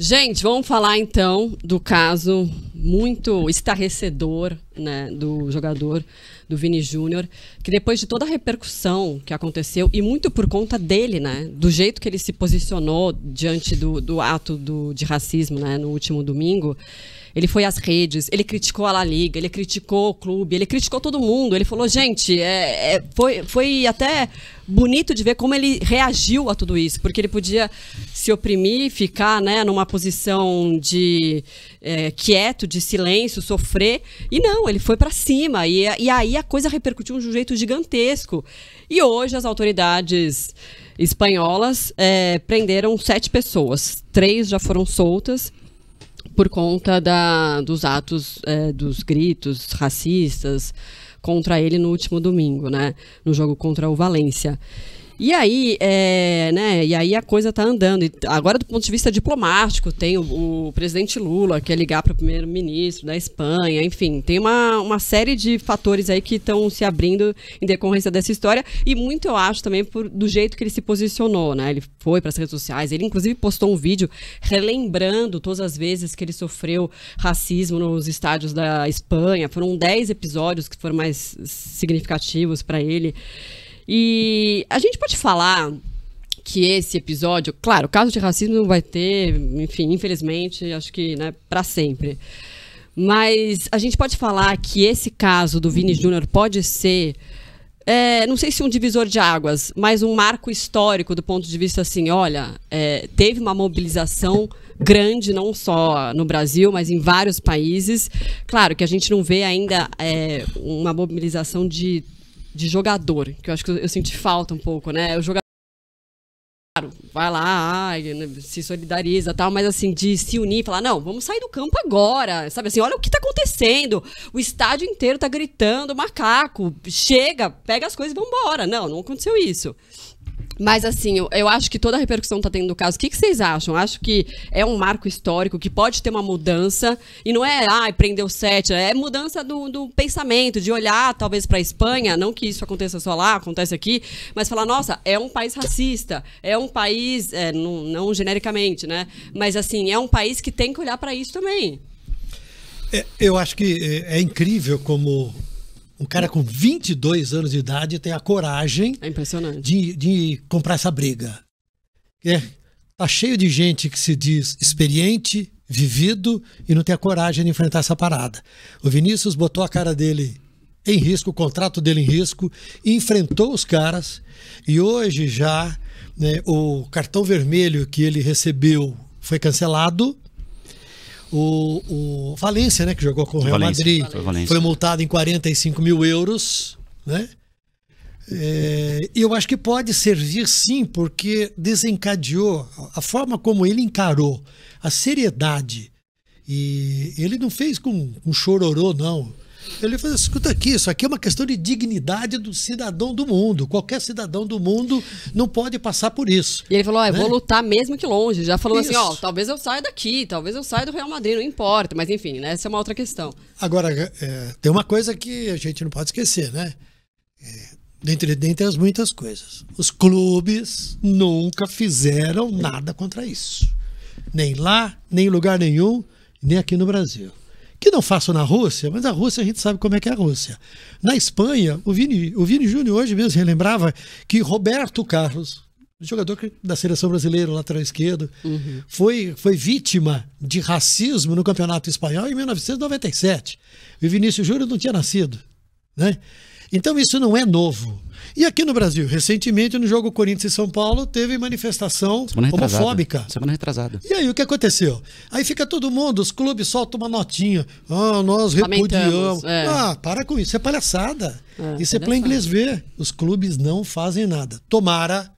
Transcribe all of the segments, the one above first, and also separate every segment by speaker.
Speaker 1: Gente, vamos falar então do caso muito estarrecedor né, do jogador do Vini Júnior, que depois de toda a repercussão que aconteceu, e muito por conta dele, né, do jeito que ele se posicionou diante do, do ato do, de racismo né, no último domingo, ele foi às redes, ele criticou a La Liga, ele criticou o clube, ele criticou todo mundo. Ele falou, gente, é, é, foi, foi até bonito de ver como ele reagiu a tudo isso, porque ele podia se oprimir, ficar né, numa posição de é, quieto, de silêncio, sofrer. E não, ele foi para cima. E, e aí a coisa repercutiu de um jeito gigantesco. E hoje as autoridades espanholas é, prenderam sete pessoas. Três já foram soltas por conta da, dos atos, é, dos gritos racistas contra ele no último domingo, né? No jogo contra o Valência. E aí, é, né, e aí a coisa tá andando. E agora, do ponto de vista diplomático, tem o, o presidente Lula, que é ligar para o primeiro-ministro da Espanha, enfim, tem uma, uma série de fatores aí que estão se abrindo em decorrência dessa história. E muito, eu acho, também por, do jeito que ele se posicionou, né? Ele foi para as redes sociais, ele inclusive postou um vídeo relembrando todas as vezes que ele sofreu racismo nos estádios da Espanha. Foram 10 episódios que foram mais significativos para ele. E a gente pode falar que esse episódio, claro, o caso de racismo vai ter, enfim, infelizmente, acho que, né, para sempre. Mas a gente pode falar que esse caso do Vini Júnior pode ser é, não sei se um divisor de águas, mas um marco histórico do ponto de vista assim, olha, é, teve uma mobilização grande não só no Brasil, mas em vários países. Claro que a gente não vê ainda é, uma mobilização de de jogador, que eu acho que eu, eu senti falta um pouco, né? O jogador vai lá, né, se solidariza tal, mas assim, de se unir, falar, não, vamos sair do campo agora, sabe assim, olha o que tá acontecendo, o estádio inteiro tá gritando, macaco, chega, pega as coisas e vambora. Não, não aconteceu isso. Mas assim, eu, eu, acho que toda a repercussão está tendo no caso. O que, que, vocês acham? Acho que é um marco histórico, que pode ter uma mudança. E não é, ah, prendeu sete. É mudança do, do pensamento, de olhar talvez para a Espanha. Não que isso aconteça só lá, acontece aqui. Mas falar, nossa, é um país racista. É um país, é, não, não genericamente, né? Mas assim, é um país que tem que olhar para isso também.
Speaker 2: É, eu acho que é, é incrível como um cara com 22 anos de idade tem a coragem é impressionante. De, de comprar essa briga. É, tá cheio de gente que se diz experiente, vivido e não tem a coragem de enfrentar essa parada. O Vinícius botou a cara dele em risco, o contrato dele em risco, enfrentou os caras e hoje já né, o cartão vermelho que ele recebeu foi cancelado o, o Valência, né, que jogou com o Real Valência, Madrid, Valência. foi multado em 45 mil euros, né? É, eu acho que pode servir sim, porque desencadeou a forma como ele encarou a seriedade. E ele não fez com um chororô, não. Ele falou: escuta aqui, isso aqui é uma questão de dignidade do cidadão do mundo. Qualquer cidadão do mundo não pode passar por isso. E ele falou: ah, né? vou lutar mesmo que longe. Já falou isso. assim: ó,
Speaker 1: talvez eu saia daqui, talvez eu saia do Real Madrid, não importa. Mas enfim, né? Essa é uma outra questão.
Speaker 2: Agora, é, tem uma coisa que a gente não pode esquecer, né? É, dentre, dentre as muitas coisas. Os clubes nunca fizeram nada contra isso. Nem lá, nem em lugar nenhum, nem aqui no Brasil que não faço na Rússia, mas a Rússia a gente sabe como é que é a Rússia. Na Espanha, o Vini, o Vini Júnior hoje mesmo relembrava que Roberto Carlos, jogador da seleção brasileira, lateral esquerdo, uhum. foi, foi vítima de racismo no campeonato espanhol em 1997. E o Vinícius Júnior não tinha nascido. Né? Então isso não é novo. E aqui no Brasil, recentemente, no jogo Corinthians e São Paulo, teve manifestação Semana homofóbica. Semana retrasada. E aí, o que aconteceu? Aí fica todo mundo, os clubes soltam uma notinha. Ah, nós repudiamos. É. Ah, para com isso, é palhaçada. É, isso é para inglês ver. Os clubes não fazem nada. Tomara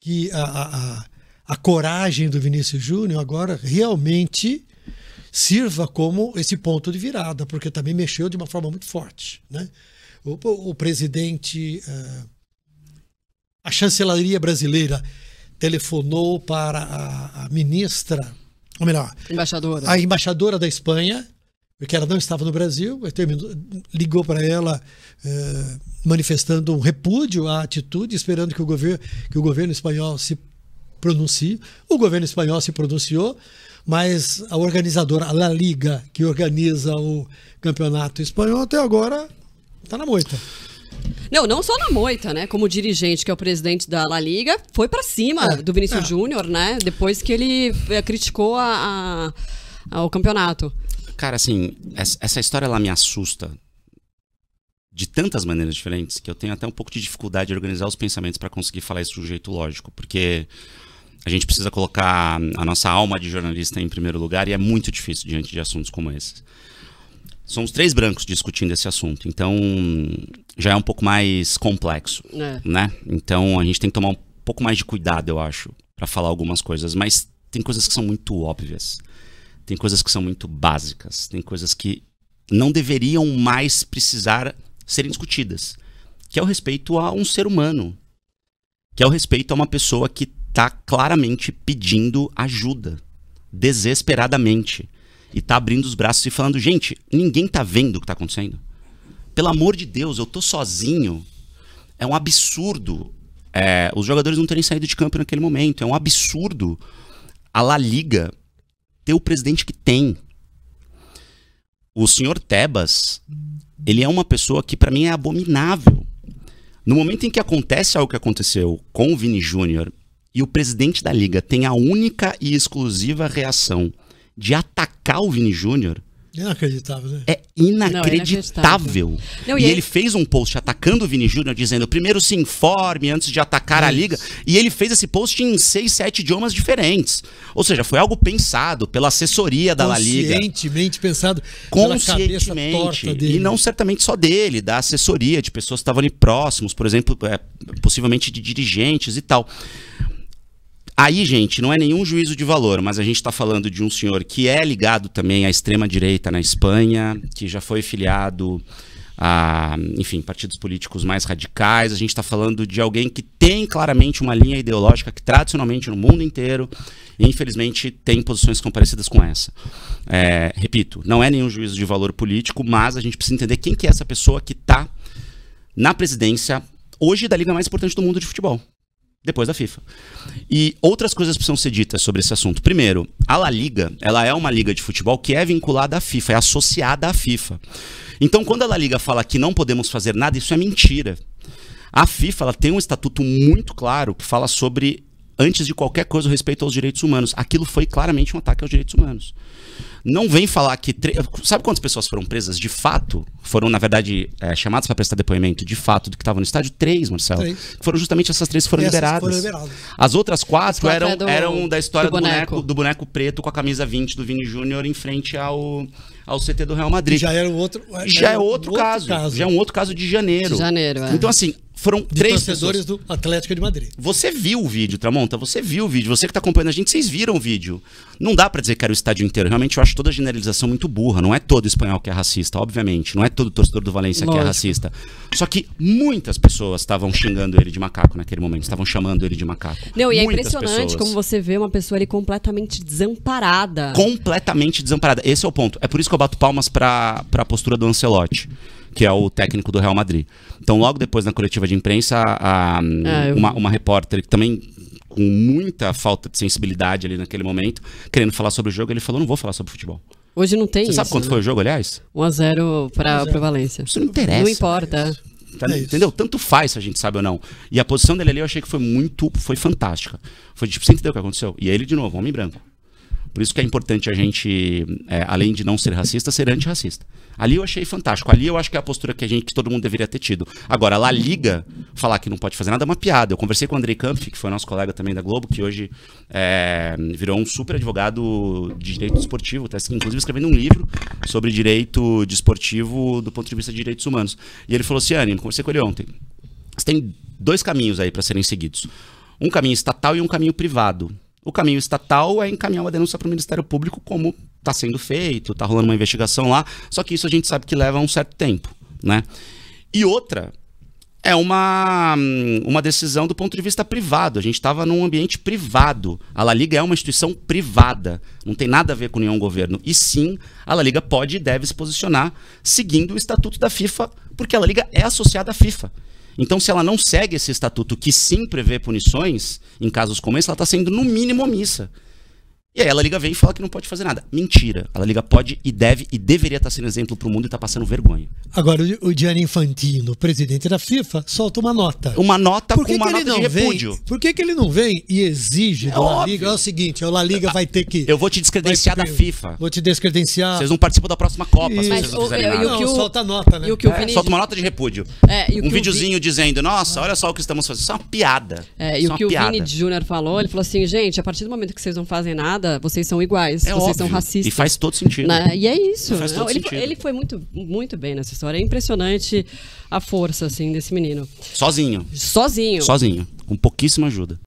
Speaker 2: que a, a, a, a coragem do Vinícius Júnior agora realmente sirva como esse ponto de virada, porque também mexeu de uma forma muito forte, né? o, o presidente, eh, a chancelaria brasileira telefonou para a, a ministra, ou melhor,
Speaker 1: embaixadora. a
Speaker 2: embaixadora da Espanha, porque ela não estava no Brasil, terminou, ligou para ela eh, manifestando um repúdio à atitude, esperando que o, governo, que o governo espanhol se pronuncie. O governo espanhol se pronunciou, mas a organizadora, a La Liga, que organiza o campeonato espanhol, até agora Tá na moita.
Speaker 1: Não, não só na moita, né? Como dirigente, que é o presidente da La Liga, foi para cima é, do Vinícius é. Júnior, né? Depois que ele eh, criticou a, a, a, o campeonato.
Speaker 3: Cara, assim, essa história ela me assusta de tantas maneiras diferentes que eu tenho até um pouco de dificuldade de organizar os pensamentos para conseguir falar isso de um jeito lógico, porque a gente precisa colocar a nossa alma de jornalista em primeiro lugar e é muito difícil diante de assuntos como esses somos três brancos discutindo esse assunto, então já é um pouco mais complexo, é. né? Então a gente tem que tomar um pouco mais de cuidado, eu acho, para falar algumas coisas, mas tem coisas que são muito óbvias, tem coisas que são muito básicas, tem coisas que não deveriam mais precisar serem discutidas, que é o respeito a um ser humano, que é o respeito a uma pessoa que está claramente pedindo ajuda, desesperadamente e tá abrindo os braços e falando: gente, ninguém tá vendo o que tá acontecendo. Pelo amor de Deus, eu tô sozinho. É um absurdo. É, os jogadores não terem saído de campo naquele momento. É um absurdo a La Liga ter o presidente que tem. O senhor Tebas, ele é uma pessoa que para mim é abominável. No momento em que acontece algo que aconteceu com o Vini Júnior e o presidente da liga tem a única e exclusiva reação de atacar o Vini Júnior.
Speaker 2: É inacreditável, né? É inacreditável. Não, é
Speaker 3: inacreditável. e, ele... fez um post atacando o Vini Júnior, dizendo: primeiro se informe antes de atacar é a liga. E ele fez esse post em seis, sete idiomas diferentes. Ou seja, foi algo pensado pela assessoria da La Liga.
Speaker 2: Conscientemente pensado. Conscientemente. E não
Speaker 3: certamente só dele, da assessoria, de pessoas que estavam ali próximos, por exemplo, é, possivelmente de dirigentes e tal. Aí, gente, não é nenhum juízo de valor, mas a gente está falando de um senhor que é ligado também à extrema-direita na Espanha, que já foi filiado a, enfim, partidos políticos mais radicais. A gente está falando de alguém que tem claramente uma linha ideológica que tradicionalmente no mundo inteiro, infelizmente, tem posições que parecidas com essa. É, repito, não é nenhum juízo de valor político, mas a gente precisa entender quem que é essa pessoa que está na presidência hoje da liga mais importante do mundo de futebol depois da FIFA. E outras coisas precisam ser ditas sobre esse assunto. Primeiro, a La Liga, ela é uma liga de futebol que é vinculada à FIFA, é associada à FIFA. Então, quando a La Liga fala que não podemos fazer nada, isso é mentira. A FIFA ela tem um estatuto muito claro que fala sobre antes de qualquer coisa o respeito aos direitos humanos. Aquilo foi claramente um ataque aos direitos humanos. Não vem falar que. Tre... Sabe quantas pessoas foram presas de fato? Foram, na verdade, é, chamadas para prestar depoimento de fato do que estavam no estádio? Três, Marcelo. Três. Foram justamente essas três que foram, liberadas. foram liberadas. As outras quatro, quatro eram, é do... eram da história do, do boneco. boneco. do boneco preto com a camisa 20 do Vini Júnior em frente ao ao CT do Real Madrid. Já era outro, é, já era é outro, outro caso, caso, Já é um outro caso de janeiro. De janeiro, é. Então, assim, foram de três torcedores pessoas. do Atlético de Madrid. Você viu o vídeo, Tramonta? Você viu o vídeo? Você que está acompanhando a gente, vocês viram o vídeo? Não dá para dizer que era o estádio inteiro. Realmente eu acho toda a generalização muito burra. Não é todo espanhol que é racista, obviamente. Não é todo torcedor do Valência Lógico. que é racista. Só que muitas pessoas estavam xingando ele de macaco naquele momento, estavam chamando ele de macaco. Não, e é impressionante pessoas. como
Speaker 1: você vê uma pessoa ali completamente desamparada.
Speaker 3: Completamente desamparada. Esse é o ponto. É por isso que eu bato palmas para a postura do Ancelotti que é o técnico do Real Madrid. Então, logo depois, na coletiva de imprensa, a, ah, eu... uma, uma repórter que também com muita falta de sensibilidade ali naquele momento, querendo falar sobre o jogo, ele falou: não vou falar sobre futebol. Hoje não tem Você isso, sabe quanto né? foi o jogo, aliás?
Speaker 1: 1x0 para o Valência. Isso não interessa. Não importa.
Speaker 3: Tá, é entendeu? Tanto faz se a gente sabe ou não. E a posição dele ali eu achei que foi muito. Foi fantástica. Foi tipo, você entendeu o que aconteceu? E ele, de novo, homem branco. Por isso que é importante a gente, é, além de não ser racista, ser antirracista. Ali eu achei fantástico. Ali eu acho que é a postura que a gente, que todo mundo deveria ter tido. Agora, lá liga, falar que não pode fazer nada é uma piada. Eu conversei com o Andrei Kampf, que foi nosso colega também da Globo, que hoje é, virou um super advogado de direito esportivo, tá inclusive escrevendo um livro sobre direito desportivo de do ponto de vista de direitos humanos. E ele falou assim, Anny, conversei com ele ontem. Você tem dois caminhos aí para serem seguidos. Um caminho estatal e um caminho privado. O caminho estatal é encaminhar uma denúncia para o Ministério Público, como está sendo feito, está rolando uma investigação lá. Só que isso a gente sabe que leva um certo tempo, né? E outra é uma, hum, uma decisão do ponto de vista privado. A gente estava num ambiente privado. A La Liga é uma instituição privada. Não tem nada a ver com nenhum governo. E sim, a La Liga pode e deve se posicionar seguindo o estatuto da FIFA, porque a La Liga é associada à FIFA. Então, se ela não segue esse estatuto que sim prevê punições em casos como esse, ela está sendo, no mínimo, omissa. E aí ela liga vem e fala que não pode fazer nada. Mentira. Ela liga pode e deve e deveria estar sendo exemplo para o mundo e está passando vergonha.
Speaker 2: Agora o Gianni Infantino, presidente da FIFA, solta uma nota. Uma nota que com que uma nota de repúdio. Vem? Por que, que ele não vem e exige é da Liga? É o seguinte, a La Liga ah, vai ter que Eu vou te descredenciar
Speaker 3: vai, da FIFA. Vou te descredenciar. Vocês não participam da próxima Copa, Isso. vocês não fizerem nada. Não, o, solta
Speaker 2: nota, né? o é, Vini... Solta uma nota
Speaker 3: de repúdio. É, um videozinho dizendo: "Nossa, olha só o que estamos fazendo, isso é uma piada". É, e o é que piada. o Vini
Speaker 1: Júnior falou, ele falou assim: "Gente, a partir do momento que vocês não fazem nada, nada, vocês são iguais, é vocês óbvio. são racistas. E faz todo sentido. Né? E é isso. E ele, ele foi muito, muito bem nessa história. É impressionante a força, assim, desse menino.
Speaker 3: Sozinho. Sozinho. Sozinho, com pouquíssima ajuda.